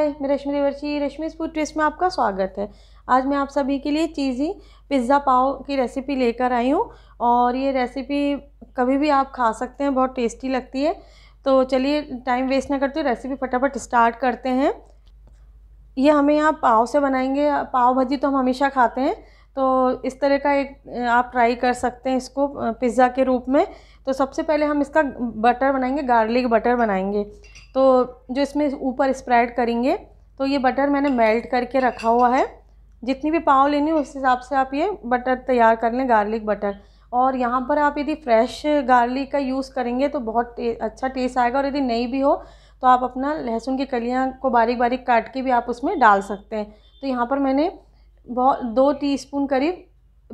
हाय मैं रश्मि देवर्ची रश्मि food twist में आपका स्वागत है आज मैं आप सभी के लिए चीज़ी पिज़्ज़ा पाव की रेसिपी लेकर आई हूँ और ये रेसिपी कभी भी आप खा सकते हैं बहुत टेस्टी लगती है तो चलिए टाइम वेस्ट ना करते रेसिपी फटाफट स्टार्ट करते हैं ये हमें यहाँ पाव से बनाएंगे पाव भाजी तो हम हमेशा खाते हैं तो इस तरह का एक आप ट्राई कर सकते हैं इसको पिज़्ज़ा के रूप में तो सबसे पहले हम इसका बटर बनाएंगे गार्लिक बटर बनाएंगे तो जो इसमें ऊपर स्प्रेड करेंगे तो ये बटर मैंने मेल्ट करके रखा हुआ है जितनी भी पाव लेनी उस हिसाब से आप ये बटर तैयार कर लें गार्लिक बटर और यहाँ पर आप यदि फ्रेश गार्लिक का यूज़ करेंगे तो बहुत टे, अच्छा टेस्ट आएगा और यदि नहीं भी हो तो आप अपना लहसुन की कलियाँ को बारीक बारीक काट के भी आप उसमें डाल सकते हैं तो यहाँ पर मैंने बहुत दो टी करीब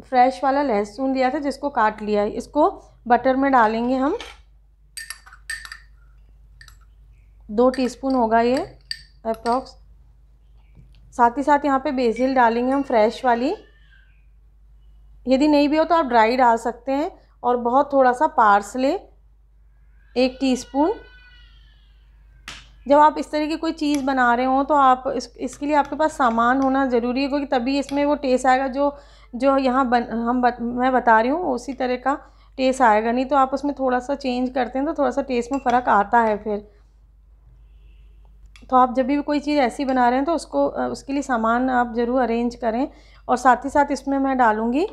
फ्रेश वाला लहसुन लिया था जिसको काट लिया है इसको बटर में डालेंगे हम दो टीस्पून होगा ये अप्रॉक्स साथ ही साथ यहाँ पे बेसिल डालेंगे हम फ्रेश वाली यदि नहीं भी हो तो आप ड्राई डाल सकते हैं और बहुत थोड़ा सा पार्सले एक टीस्पून जब आप इस तरह की कोई चीज़ बना रहे हो तो आप इस इसके लिए आपके पास सामान होना ज़रूरी है क्योंकि तभी इसमें वो टेस्ट आएगा जो जो यहाँ बन हम बत, मैं बता रही हूँ उसी तरह का टेस्ट आएगा नहीं तो आप उसमें थोड़ा सा चेंज करते हैं तो थोड़ा सा टेस्ट में फ़र्क आता है फिर तो आप जब भी कोई चीज़ ऐसी बना रहे हैं तो उसको उसके लिए सामान आप ज़रूर अरेंज करें और साथ ही साथ इसमें मैं डालूँगी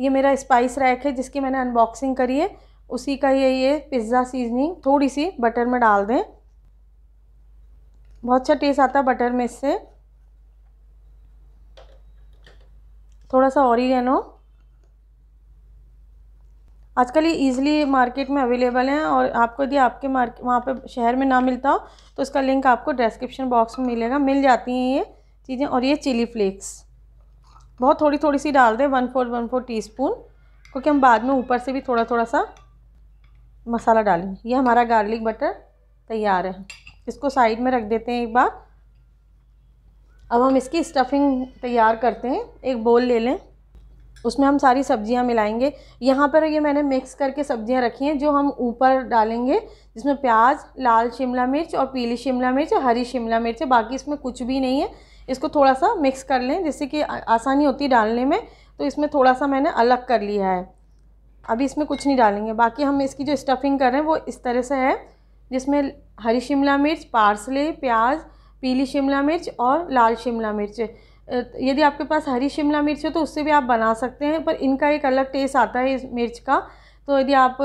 ये मेरा स्पाइस रैक है जिसकी मैंने अनबॉक्सिंग करी है उसी का ये ये पिज़्ज़ा सीजनिंग थोड़ी सी बटर में डाल दें बहुत अच्छा टेस्ट आता है बटर में इससे थोड़ा सा ऑरिगेनो आजकल ये ईज़िली मार्केट में अवेलेबल हैं और आपको यदि आपके मार्केट वहाँ पर शहर में ना मिलता हो तो इसका लिंक आपको डिस्क्रिप्शन बॉक्स में मिलेगा मिल जाती हैं ये चीज़ें और ये चिली फ्लेक्स बहुत थोड़ी थोड़ी सी डाल दें one four one four teaspoon क्योंकि हम बाद में ऊपर से भी थोड़ा थोड़ा सा मसाला डालेंगे ये हमारा गार्लिक बटर तैयार है इसको साइड में रख देते हैं एक बार अब हम इसकी स्टफिंग तैयार करते हैं एक बोल ले लें उसमें हम सारी सब्जियां मिलाएंगे यहाँ पर ये मैंने मिक्स करके सब्जियां रखी हैं जो हम ऊपर डालेंगे जिसमें प्याज लाल शिमला मिर्च और पीली शिमला मिर्च हरी शिमला मिर्च बाकी इसमें कुछ भी नहीं है इसको थोड़ा सा मिक्स कर लें जिससे कि आसानी होती है डालने में तो इसमें थोड़ा सा मैंने अलग कर लिया है अभी इसमें कुछ नहीं डालेंगे बाकी हम इसकी जो स्टफिंग कर रहे हैं वो इस तरह से है जिसमें हरी शिमला मिर्च पार्सले प्याज पीली शिमला मिर्च और लाल शिमला मिर्च यदि आपके पास हरी शिमला मिर्च हो तो उससे भी आप बना सकते हैं पर इनका एक अलग टेस्ट आता है इस मिर्च का तो यदि आप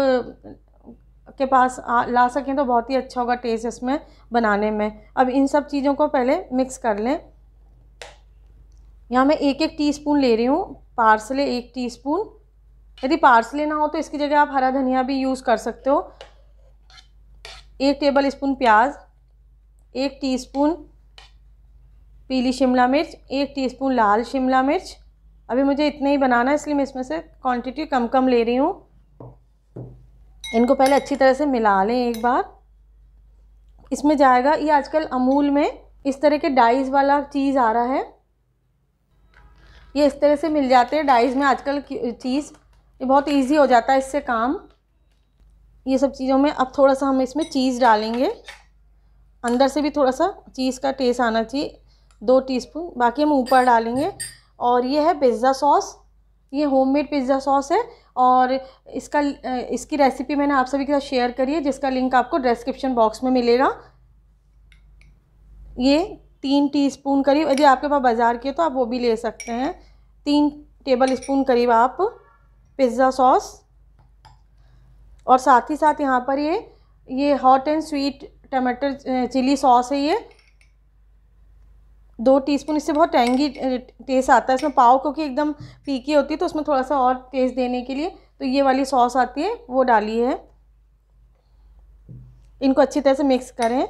के पास आ, ला सकें तो बहुत ही अच्छा होगा टेस्ट इसमें बनाने में अब इन सब चीज़ों को पहले मिक्स कर लें यहाँ मैं एक एक टीस्पून ले रही हूँ पार्सले एक टीस्पून यदि पार्सले ना हो तो इसकी जगह आप हरा धनिया भी यूज़ कर सकते हो एक टेबल स्पून प्याज एक टीस्पून पीली शिमला मिर्च एक टीस्पून लाल शिमला मिर्च अभी मुझे इतने ही बनाना है इसलिए मैं इसमें से क्वांटिटी कम कम ले रही हूँ इनको पहले अच्छी तरह से मिला लें एक बार इसमें जाएगा ये आजकल अमूल में इस तरह के डाइज वाला चीज़ आ रहा है ये इस तरह से मिल जाते हैं डाइज में आजकल चीज़ ये बहुत ईजी हो जाता है इससे काम ये सब चीज़ों में अब थोड़ा सा हम इसमें चीज़ डालेंगे अंदर से भी थोड़ा सा चीज़ का टेस्ट आना चाहिए दो टीस्पून बाकी हम ऊपर डालेंगे और ये है पिज़्ज़ा सॉस ये होममेड पिज़्ज़ा सॉस है और इसका इसकी रेसिपी मैंने आप सभी के साथ शेयर करी है जिसका लिंक आपको डिस्क्रिप्शन बॉक्स में मिलेगा ये तीन टीस्पून करीब यदि आपके पास बाज़ार के तो आप वो भी ले सकते हैं तीन टेबल स्पून करीब आप पिज़्ज़ा सॉस और साथ ही साथ यहाँ पर ये ये हॉट एंड स्वीट टमाटर चिली सॉस है ये दो टीस्पून इससे बहुत टैंगी टेस्ट आता है इसमें पाव क्योंकि एकदम फीकी होती है तो उसमें थोड़ा सा और टेस्ट देने के लिए तो ये वाली सॉस आती है वो डाली है इनको अच्छी तरह से मिक्स करें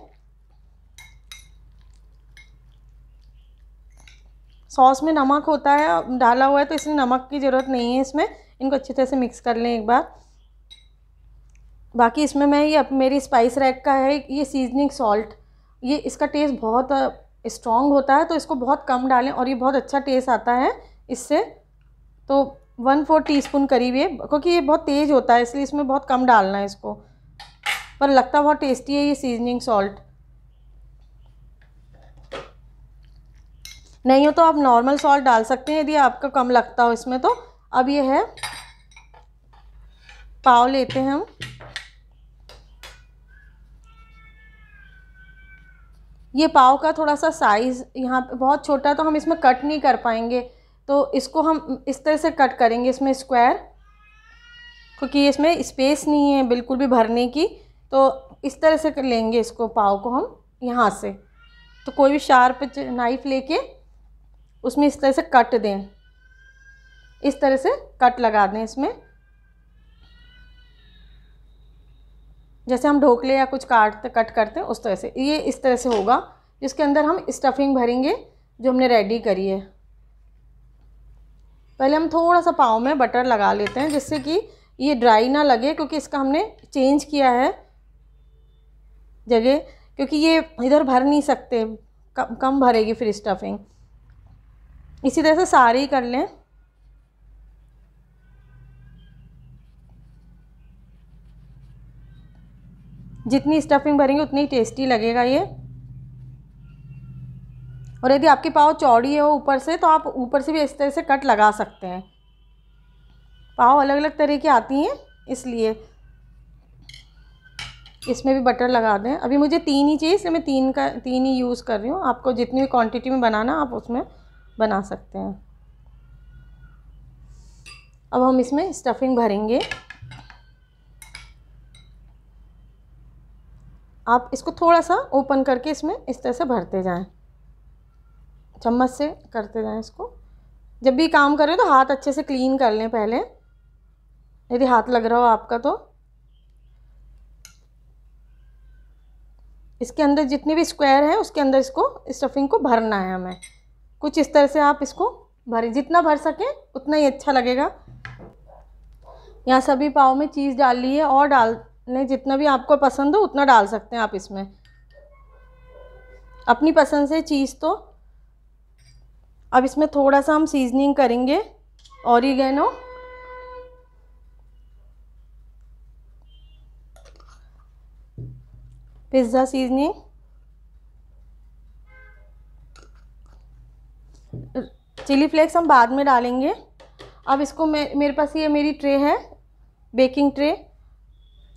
सॉस में नमक होता है डाला हुआ है तो इसलिए नमक की ज़रूरत नहीं है इसमें इनको अच्छी तरह से मिक्स कर लें एक बार बाकी इसमें मैं ये मेरी स्पाइस रैक का है ये सीजनिंग सॉल्ट ये इसका टेस्ट बहुत स्ट्रॉन्ग होता है तो इसको बहुत कम डालें और ये बहुत अच्छा टेस्ट आता है इससे तो वन फोर टी स्पून करीब ये क्योंकि ये बहुत तेज़ होता है इसलिए इसमें बहुत कम डालना है इसको पर लगता बहुत टेस्टी है ये सीजनिंग सॉल्ट नहीं हो तो आप नॉर्मल सॉल्ट डाल सकते हैं यदि आपका कम लगता हो इसमें तो अब ये है पाव लेते हैं हम ये पाव का थोड़ा सा साइज़ यहाँ पे बहुत छोटा है तो हम इसमें कट नहीं कर पाएंगे तो इसको हम इस तरह से कट करेंगे इसमें स्क्वायर क्योंकि इसमें स्पेस नहीं है बिल्कुल भी भरने की तो इस तरह से लेंगे इसको पाव को हम यहाँ से तो कोई भी शार्प नाइफ़ लेके उसमें इस तरह से कट दें इस तरह से कट लगा दें इसमें जैसे हम ढोकले या कुछ काट कट करते हैं उस तरह से ये इस तरह से होगा जिसके अंदर हम स्टफिंग भरेंगे जो हमने रेडी करी है पहले हम थोड़ा सा पाव में बटर लगा लेते हैं जिससे कि ये ड्राई ना लगे क्योंकि इसका हमने चेंज किया है जगह क्योंकि ये इधर भर नहीं सकते कम कम भरेगी फिर स्टफिंग इसी तरह से सारी कर लें जितनी स्टफिंग भरेंगे उतनी टेस्टी लगेगा ये और यदि आपकी पाव चौड़ी है हो ऊपर से तो आप ऊपर से भी इस तरह से कट लगा सकते हैं पाव अलग अलग तरह की आती हैं इसलिए इसमें भी बटर लगा दें अभी मुझे तीन ही चाहिए इसलिए मैं तीन का तीन ही यूज़ कर रही हूँ आपको जितनी भी क्वांटिटी में बनाना आप उसमें बना सकते हैं अब हम इसमें स्टफिंग भरेंगे आप इसको थोड़ा सा ओपन करके इसमें इस तरह से भरते जाएं चम्मच से करते जाएं इसको जब भी काम करें तो हाथ अच्छे से क्लीन कर लें पहले यदि हाथ लग रहा हो आपका तो इसके अंदर जितने भी स्क्वायर हैं उसके अंदर इसको स्टफिंग को भरना है हमें कुछ इस तरह से आप इसको भरें जितना भर सकें उतना ही अच्छा लगेगा यहाँ सभी पाव में चीज़ डाल ली है और डाल नहीं जितना भी आपको पसंद हो उतना डाल सकते हैं आप इसमें अपनी पसंद से चीज़ तो अब इसमें थोड़ा सा हम सीजनिंग करेंगे और गहनो पिज़्ज़ा सीजनिंग चिली फ्लेक्स हम बाद में डालेंगे अब इसको मे मेरे पास ये मेरी ट्रे है बेकिंग ट्रे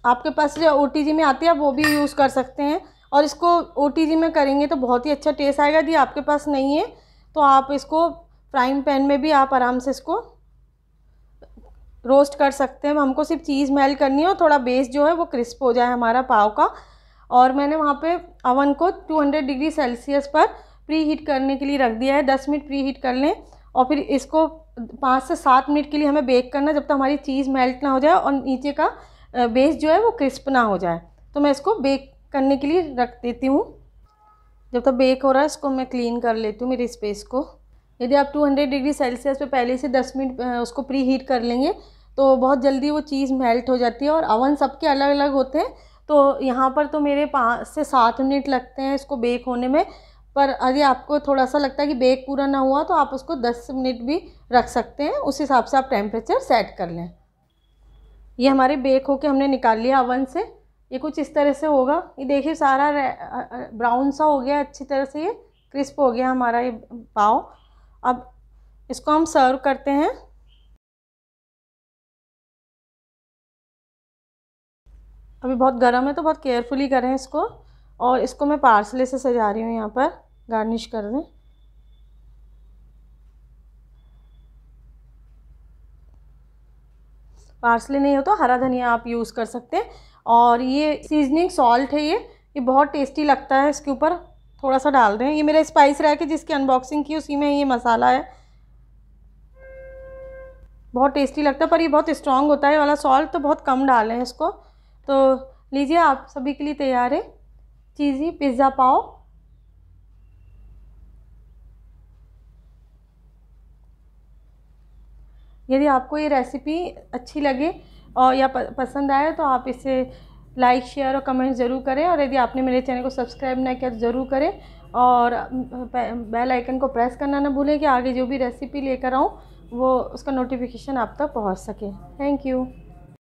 आपके पास जो ओ में आती है आप वो भी यूज़ कर सकते हैं और इसको ओ में करेंगे तो बहुत ही अच्छा टेस्ट आएगा यदि आपके पास नहीं है तो आप इसको फ्राइंग पैन में भी आप आराम से इसको रोस्ट कर सकते हैं हमको सिर्फ चीज़ मेल करनी है और थोड़ा बेस जो है वो क्रिस्प हो जाए हमारा पाव का और मैंने वहाँ पे अवन को 200 डिग्री सेल्सियस पर प्री हीट करने के लिए रख दिया है दस मिनट प्री हीट कर लें और फिर इसको पाँच से सात मिनट के लिए हमें बेक करना जब तक हमारी चीज़ मेल्ट ना हो जाए और नीचे का बेस जो है वो क्रिस्प ना हो जाए तो मैं इसको बेक करने के लिए रख देती हूँ जब तक बेक हो रहा है इसको मैं क्लीन कर लेती हूँ मेरे स्पेस को यदि आप 200 डिग्री सेल्सियस पे पहले से 10 मिनट उसको प्री हीट कर लेंगे तो बहुत जल्दी वो चीज़ मेल्ट हो जाती है और अवन सबके अलग अलग होते हैं तो यहाँ पर तो मेरे पाँच से सात मिनट लगते हैं इसको बेक होने में पर यदि आपको थोड़ा सा लगता है कि बेक पूरा ना हुआ तो आप उसको दस मिनट भी रख सकते हैं उस हिसाब से आप टेम्परेचर सेट कर लें ये हमारे बेक होके हमने निकाल लिया अवन से ये कुछ इस तरह से होगा ये देखिए सारा ब्राउन सा हो गया अच्छी तरह से ये क्रिस्प हो गया हमारा ये पाव अब इसको हम सर्व करते हैं अभी बहुत गर्म है तो बहुत केयरफुली करें इसको और इसको मैं पार्सले से सजा रही हूँ यहाँ पर गार्निश कर दें पार्सले नहीं हो तो हरा धनिया आप यूज़ कर सकते हैं और ये सीजनिंग सॉल्ट है ये ये बहुत टेस्टी लगता है इसके ऊपर थोड़ा सा डाल दें ये मेरा स्पाइस रैक है जिसकी अनबॉक्सिंग की उसी में ये मसाला है बहुत टेस्टी लगता है पर ये बहुत स्ट्रॉन्ग होता है वाला सॉल्ट तो बहुत कम डालें इसको तो लीजिए आप सभी के लिए तैयार है चीज़ी पिज़्ज़ा पाओ यदि आपको ये रेसिपी अच्छी लगे और या पसंद आए तो आप इसे लाइक शेयर और कमेंट ज़रूर करें और यदि आपने मेरे चैनल को सब्सक्राइब ना किया तो ज़रूर करें और बेल आइकन को प्रेस करना ना भूलें कि आगे जो भी रेसिपी लेकर आऊँ वो उसका नोटिफिकेशन आप तक पहुँच सके थैंक यू